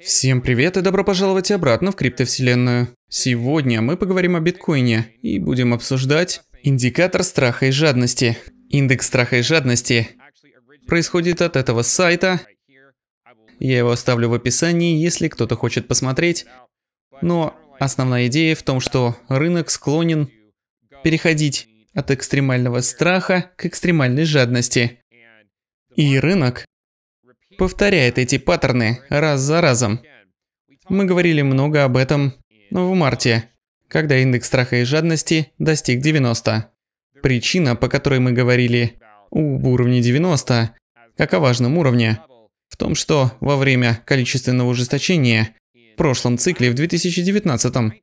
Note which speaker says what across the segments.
Speaker 1: Всем привет и добро пожаловать обратно в криптовселенную. Сегодня мы поговорим о биткоине и будем обсуждать индикатор страха и жадности. Индекс страха и жадности происходит от этого сайта. Я его оставлю в описании, если кто-то хочет посмотреть. Но основная идея в том, что рынок склонен переходить от экстремального страха к экстремальной жадности. И рынок повторяет эти паттерны раз за разом. Мы говорили много об этом в марте, когда индекс страха и жадности достиг 90. Причина, по которой мы говорили об уровне 90, как о важном уровне, в том, что во время количественного ужесточения в прошлом цикле в 2019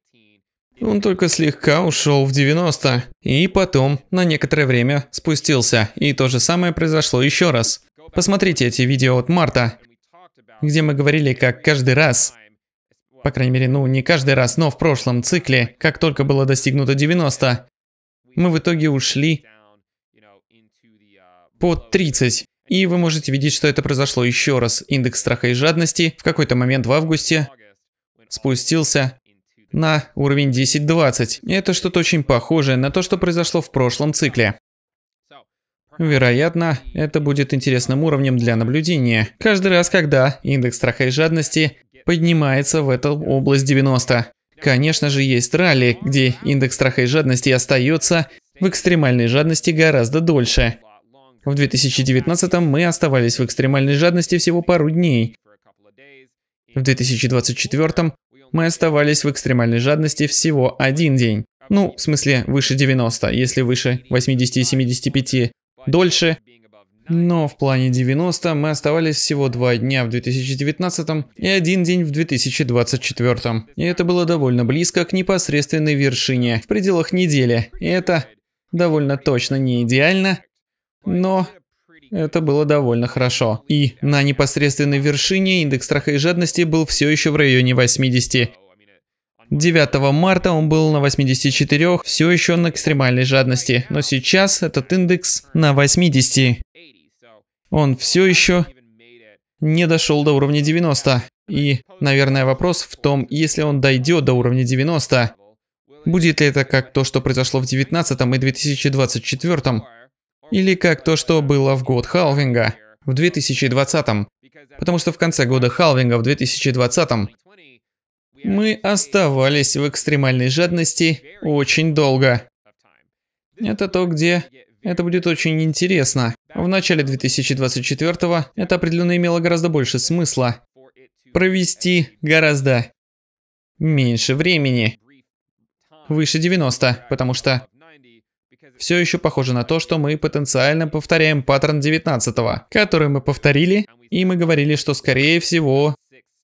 Speaker 1: он только слегка ушел в 90 и потом на некоторое время спустился, и то же самое произошло еще раз. Посмотрите эти видео от марта, где мы говорили, как каждый раз, по крайней мере, ну не каждый раз, но в прошлом цикле, как только было достигнуто 90, мы в итоге ушли по 30. И вы можете видеть, что это произошло еще раз. Индекс страха и жадности в какой-то момент в августе спустился на уровень 10-20. Это что-то очень похожее на то, что произошло в прошлом цикле. Вероятно, это будет интересным уровнем для наблюдения. Каждый раз, когда индекс страха и жадности поднимается в эту область 90. Конечно же, есть ралли, где индекс страха и жадности остается в экстремальной жадности гораздо дольше. В 2019 мы оставались в экстремальной жадности всего пару дней. В 2024 мы оставались в экстремальной жадности всего один день. Ну, в смысле, выше 90. Если выше 80 и 75 дольше, но в плане 90 мы оставались всего два дня в 2019 и один день в 2024. И это было довольно близко к непосредственной вершине в пределах недели. И это довольно точно не идеально, но это было довольно хорошо. И на непосредственной вершине индекс страха и жадности был все еще в районе 80. 9 марта он был на 84, все еще на экстремальной жадности, но сейчас этот индекс на 80. Он все еще не дошел до уровня 90. И, наверное, вопрос в том, если он дойдет до уровня 90, будет ли это как то, что произошло в 19 и 2024, или как то, что было в год халвинга в 2020. Потому что в конце года халвинга в 2020 мы оставались в экстремальной жадности очень долго. Это то, где это будет очень интересно. В начале 2024 го это определенно имело гораздо больше смысла. Провести гораздо меньше времени. Выше 90, потому что все еще похоже на то, что мы потенциально повторяем паттерн 19, го который мы повторили, и мы говорили, что скорее всего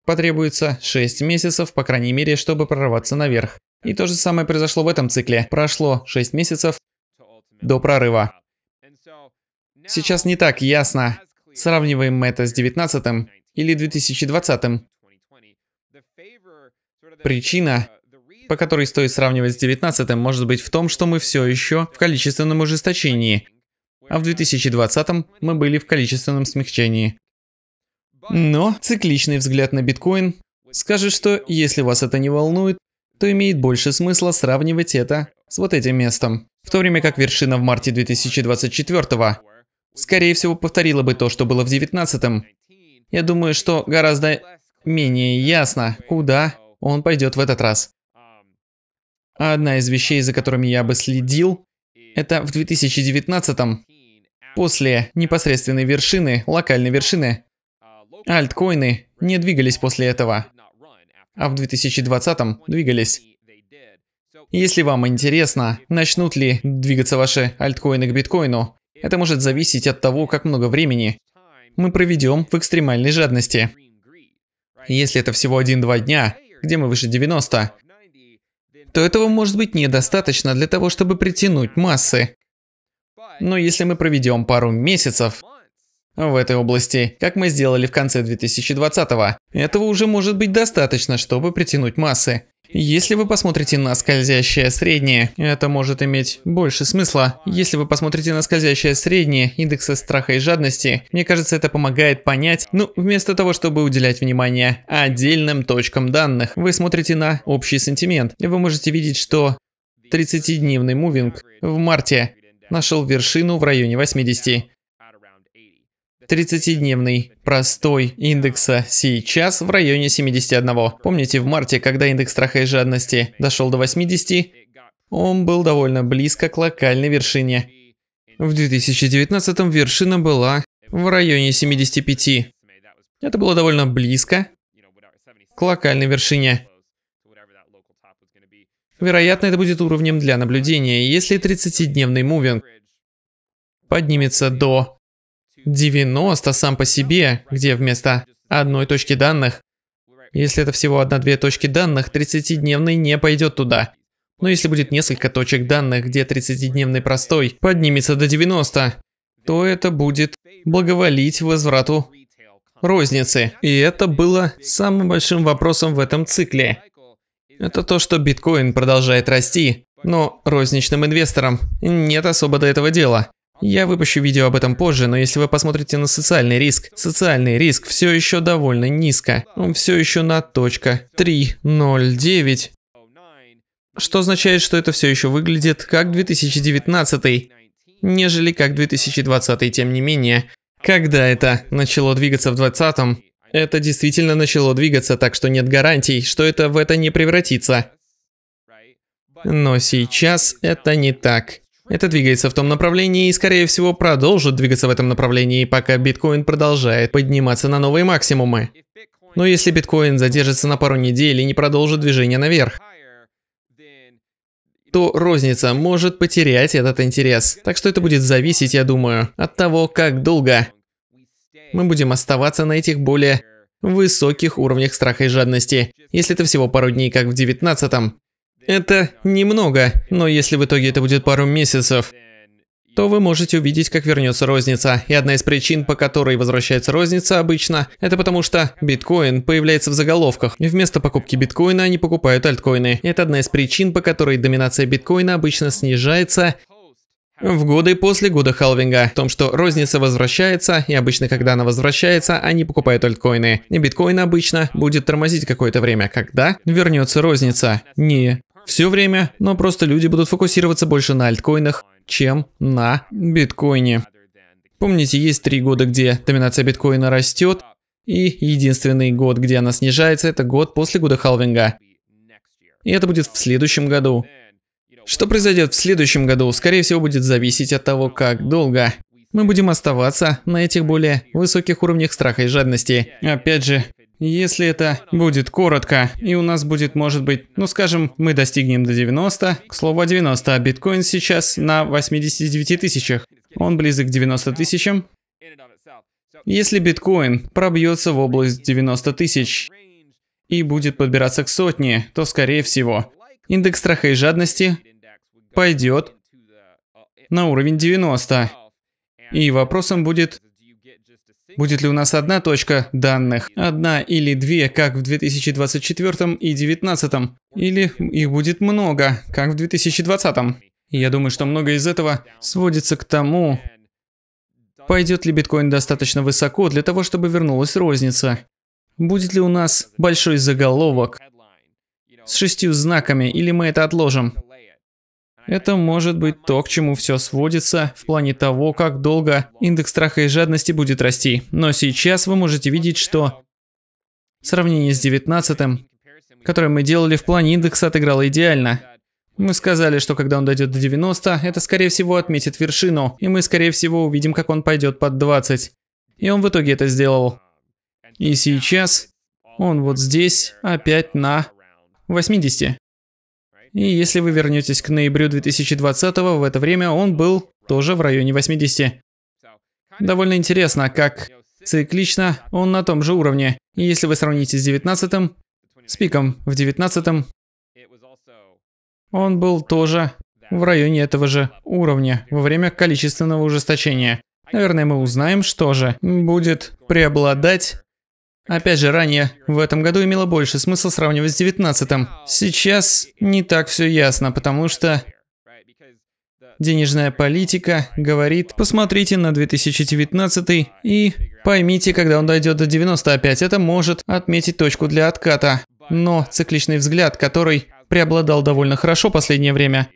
Speaker 1: Потребуется 6 месяцев, по крайней мере, чтобы прорваться наверх. И то же самое произошло в этом цикле. Прошло 6 месяцев до прорыва. Сейчас не так ясно, сравниваем мы это с 19 м или 2020. -м. Причина, по которой стоит сравнивать с 19 м может быть в том, что мы все еще в количественном ужесточении, а в 2020 м мы были в количественном смягчении. Но цикличный взгляд на биткоин скажет, что если вас это не волнует, то имеет больше смысла сравнивать это с вот этим местом. В то время как вершина в марте 2024 скорее всего повторила бы то, что было в 2019. Я думаю, что гораздо менее ясно, куда он пойдет в этот раз. А одна из вещей, за которыми я бы следил, это в 2019 после непосредственной вершины, локальной вершины, Альткоины не двигались после этого, а в 2020-м двигались. Если вам интересно, начнут ли двигаться ваши альткоины к биткоину, это может зависеть от того, как много времени мы проведем в экстремальной жадности. Если это всего 1-2 дня, где мы выше 90, то этого может быть недостаточно для того, чтобы притянуть массы. Но если мы проведем пару месяцев, в этой области, как мы сделали в конце 2020-го. Этого уже может быть достаточно, чтобы притянуть массы. Если вы посмотрите на скользящее среднее, это может иметь больше смысла. Если вы посмотрите на скользящее среднее индекса страха и жадности, мне кажется, это помогает понять, ну, вместо того, чтобы уделять внимание отдельным точкам данных, вы смотрите на общий сентимент. И вы можете видеть, что 30-дневный мувинг в марте нашел вершину в районе 80. 30-дневный простой индекса сейчас в районе 71. Помните, в марте, когда индекс страха и жадности дошел до 80, он был довольно близко к локальной вершине. В 2019 вершина была в районе 75. Это было довольно близко к локальной вершине. Вероятно, это будет уровнем для наблюдения, если 30-дневный мувинг поднимется до 90 сам по себе, где вместо одной точки данных. Если это всего одна-две точки данных, 30-дневный не пойдет туда. Но если будет несколько точек данных, где 30-дневный простой поднимется до 90, то это будет благоволить возврату розницы. И это было самым большим вопросом в этом цикле. Это то, что биткоин продолжает расти, но розничным инвесторам нет особо до этого дела. Я выпущу видео об этом позже, но если вы посмотрите на социальный риск, социальный риск все еще довольно низко. Он все еще на точка 3.09. Что означает, что это все еще выглядит как 2019, нежели как 2020, тем не менее. Когда это начало двигаться в 2020, это действительно начало двигаться, так что нет гарантий, что это в это не превратится. Но сейчас это не так. Это двигается в том направлении и, скорее всего, продолжит двигаться в этом направлении, пока биткоин продолжает подниматься на новые максимумы. Но если биткоин задержится на пару недель и не продолжит движение наверх, то розница может потерять этот интерес. Так что это будет зависеть, я думаю, от того, как долго мы будем оставаться на этих более высоких уровнях страха и жадности. Если это всего пару дней, как в девятнадцатом, это немного, но если в итоге это будет пару месяцев, то вы можете увидеть, как вернется розница. И одна из причин, по которой возвращается розница обычно, это потому что биткоин появляется в заголовках. И вместо покупки биткоина они покупают альткоины. это одна из причин, по которой доминация биткоина обычно снижается в годы после года халвинга. В том, что розница возвращается, и обычно, когда она возвращается, они покупают альткоины. И биткоин обычно будет тормозить какое-то время, когда вернется розница. Не все время, но просто люди будут фокусироваться больше на альткоинах, чем на биткоине. Помните, есть три года, где доминация биткоина растет, и единственный год, где она снижается, это год после года халвинга. И это будет в следующем году. Что произойдет в следующем году, скорее всего, будет зависеть от того, как долго мы будем оставаться на этих более высоких уровнях страха и жадности. Опять же, если это будет коротко, и у нас будет, может быть, ну скажем, мы достигнем до 90. К слову 90, а биткоин сейчас на 89 тысячах. Он близок к 90 тысячам. Если биткоин пробьется в область 90 тысяч и будет подбираться к сотне, то, скорее всего, индекс страха и жадности пойдет на уровень 90. И вопросом будет, Будет ли у нас одна точка данных, одна или две, как в 2024 и 2019, или их будет много, как в 2020? Я думаю, что многое из этого сводится к тому, пойдет ли биткоин достаточно высоко для того, чтобы вернулась розница. Будет ли у нас большой заголовок с шестью знаками, или мы это отложим? Это может быть то, к чему все сводится в плане того, как долго индекс страха и жадности будет расти. Но сейчас вы можете видеть, что сравнение с 19 которое мы делали в плане индекса, отыграло идеально. Мы сказали, что когда он дойдет до 90, это скорее всего отметит вершину, и мы скорее всего увидим, как он пойдет под 20. И он в итоге это сделал. И сейчас он вот здесь опять на 80 и если вы вернетесь к ноябрю 2020 в это время он был тоже в районе 80. Довольно интересно, как циклично он на том же уровне. И если вы сравните с 19 с пиком в 19 м он был тоже в районе этого же уровня во время количественного ужесточения. Наверное, мы узнаем, что же будет преобладать Опять же, ранее в этом году имело больше смысла сравнивать с 19-м. Сейчас не так все ясно, потому что денежная политика говорит, посмотрите на 2019 и поймите, когда он дойдет до 90 опять, это может отметить точку для отката. Но цикличный взгляд, который преобладал довольно хорошо последнее время,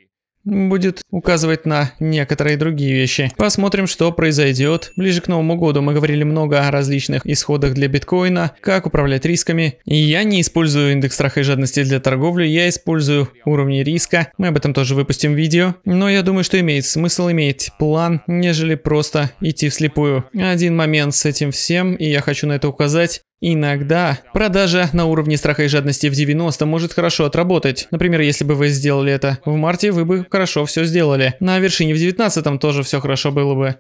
Speaker 1: будет указывать на некоторые другие вещи. Посмотрим, что произойдет. Ближе к Новому году мы говорили много о различных исходах для биткоина, как управлять рисками. И я не использую индекс страха и жадности для торговли, я использую уровни риска. Мы об этом тоже выпустим видео. Но я думаю, что имеет смысл иметь план, нежели просто идти вслепую. Один момент с этим всем, и я хочу на это указать. Иногда продажа на уровне страха и жадности в 90 может хорошо отработать. Например, если бы вы сделали это в марте, вы бы хорошо все сделали. На вершине в 19 тоже все хорошо было бы.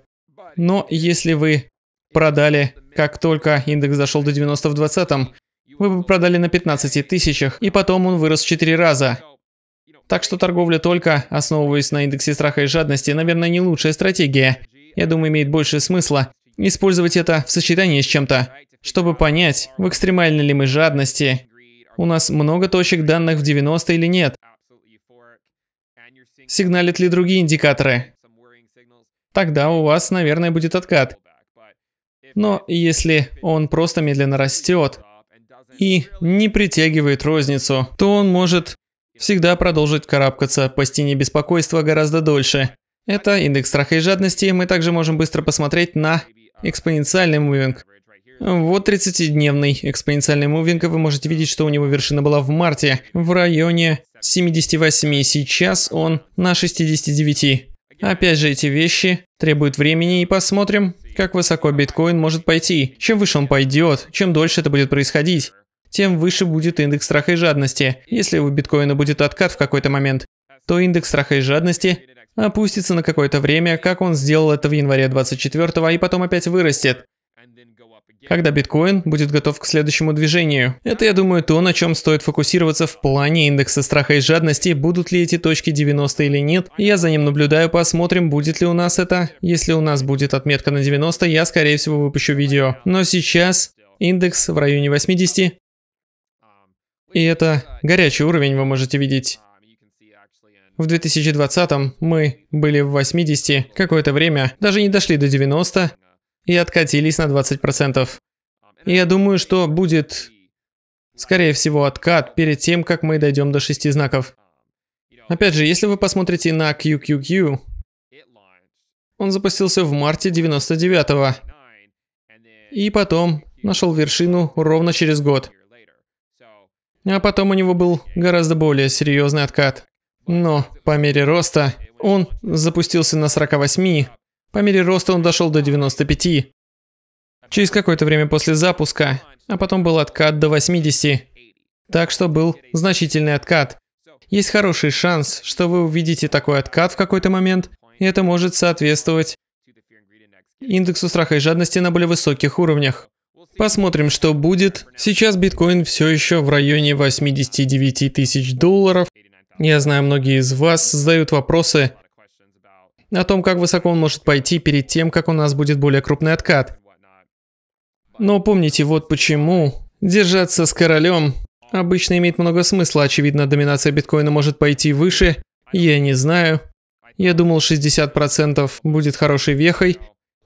Speaker 1: Но если вы продали, как только индекс зашел до 90 в 20, вы бы продали на 15 тысячах, и потом он вырос в 4 раза. Так что торговля только, основываясь на индексе страха и жадности, наверное, не лучшая стратегия. Я думаю, имеет больше смысла использовать это в сочетании с чем-то. Чтобы понять, в экстремальной ли мы жадности, у нас много точек данных в 90 или нет, сигналят ли другие индикаторы. Тогда у вас, наверное, будет откат. Но если он просто медленно растет и не притягивает розницу, то он может всегда продолжить карабкаться по стене беспокойства гораздо дольше. Это индекс страха и жадности. Мы также можем быстро посмотреть на экспоненциальный мувинг. Вот 30-дневный экспоненциальный мувинг, вы можете видеть, что у него вершина была в марте, в районе 78, сейчас он на 69. Опять же, эти вещи требуют времени, и посмотрим, как высоко биткоин может пойти. Чем выше он пойдет, чем дольше это будет происходить, тем выше будет индекс страха и жадности. Если у биткоина будет откат в какой-то момент, то индекс страха и жадности опустится на какое-то время, как он сделал это в январе 24 и потом опять вырастет когда биткоин будет готов к следующему движению. Это, я думаю, то, на чем стоит фокусироваться в плане индекса страха и жадности, будут ли эти точки 90 или нет. Я за ним наблюдаю, посмотрим, будет ли у нас это. Если у нас будет отметка на 90, я, скорее всего, выпущу видео. Но сейчас индекс в районе 80. И это горячий уровень, вы можете видеть. В 2020 мы были в 80 какое-то время, даже не дошли до 90, и откатились на 20%. И я думаю, что будет, скорее всего, откат перед тем, как мы дойдем до 6 знаков. Опять же, если вы посмотрите на QQQ, он запустился в марте 99-го. И потом нашел вершину ровно через год. А потом у него был гораздо более серьезный откат. Но по мере роста он запустился на 48, по мере роста он дошел до 95. Через какое-то время после запуска, а потом был откат до 80. Так что был значительный откат. Есть хороший шанс, что вы увидите такой откат в какой-то момент, и это может соответствовать индексу страха и жадности на более высоких уровнях. Посмотрим, что будет. Сейчас биткоин все еще в районе 89 тысяч долларов. Я знаю, многие из вас задают вопросы, о том, как высоко он может пойти перед тем, как у нас будет более крупный откат. Но помните, вот почему держаться с королем обычно имеет много смысла. Очевидно, доминация биткоина может пойти выше. Я не знаю. Я думал, 60% будет хорошей вехой.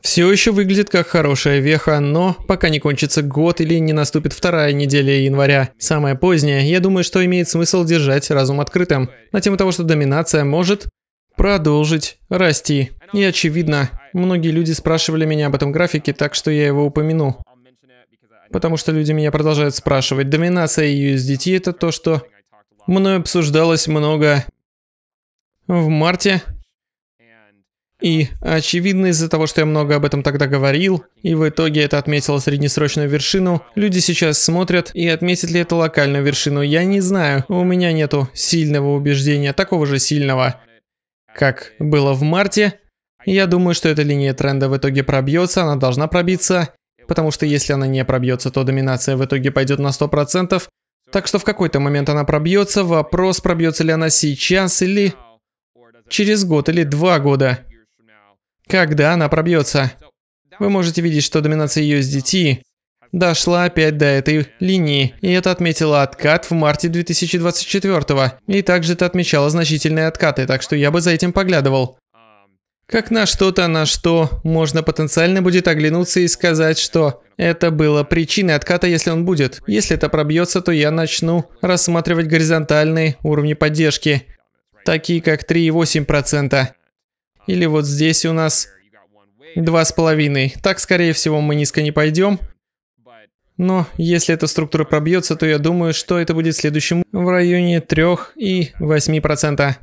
Speaker 1: Все еще выглядит как хорошая веха, но пока не кончится год или не наступит вторая неделя января, самое позднее, я думаю, что имеет смысл держать разум открытым на тему того, что доминация может продолжить расти. И очевидно, многие люди спрашивали меня об этом графике, так что я его упомяну. Потому что люди меня продолжают спрашивать. Доминация USDT это то, что мной обсуждалось много в марте. И очевидно из-за того, что я много об этом тогда говорил, и в итоге это отметило среднесрочную вершину, люди сейчас смотрят, и отметит ли это локальную вершину, я не знаю. У меня нету сильного убеждения, такого же сильного как было в марте, я думаю, что эта линия тренда в итоге пробьется, она должна пробиться, потому что если она не пробьется, то доминация в итоге пойдет на 100%, так что в какой-то момент она пробьется, вопрос, пробьется ли она сейчас или через год или два года. Когда она пробьется? Вы можете видеть, что доминация USDT дошла опять до этой линии, и это отметило откат в марте 2024 -го. и также это отмечало значительные откаты, так что я бы за этим поглядывал. Как на что-то, на что можно потенциально будет оглянуться и сказать, что это было причиной отката, если он будет. Если это пробьется, то я начну рассматривать горизонтальные уровни поддержки, такие как 3,8%. Или вот здесь у нас 2,5%. Так, скорее всего, мы низко не пойдем. Но если эта структура пробьется, то я думаю, что это будет следующим в районе 3 и 8%.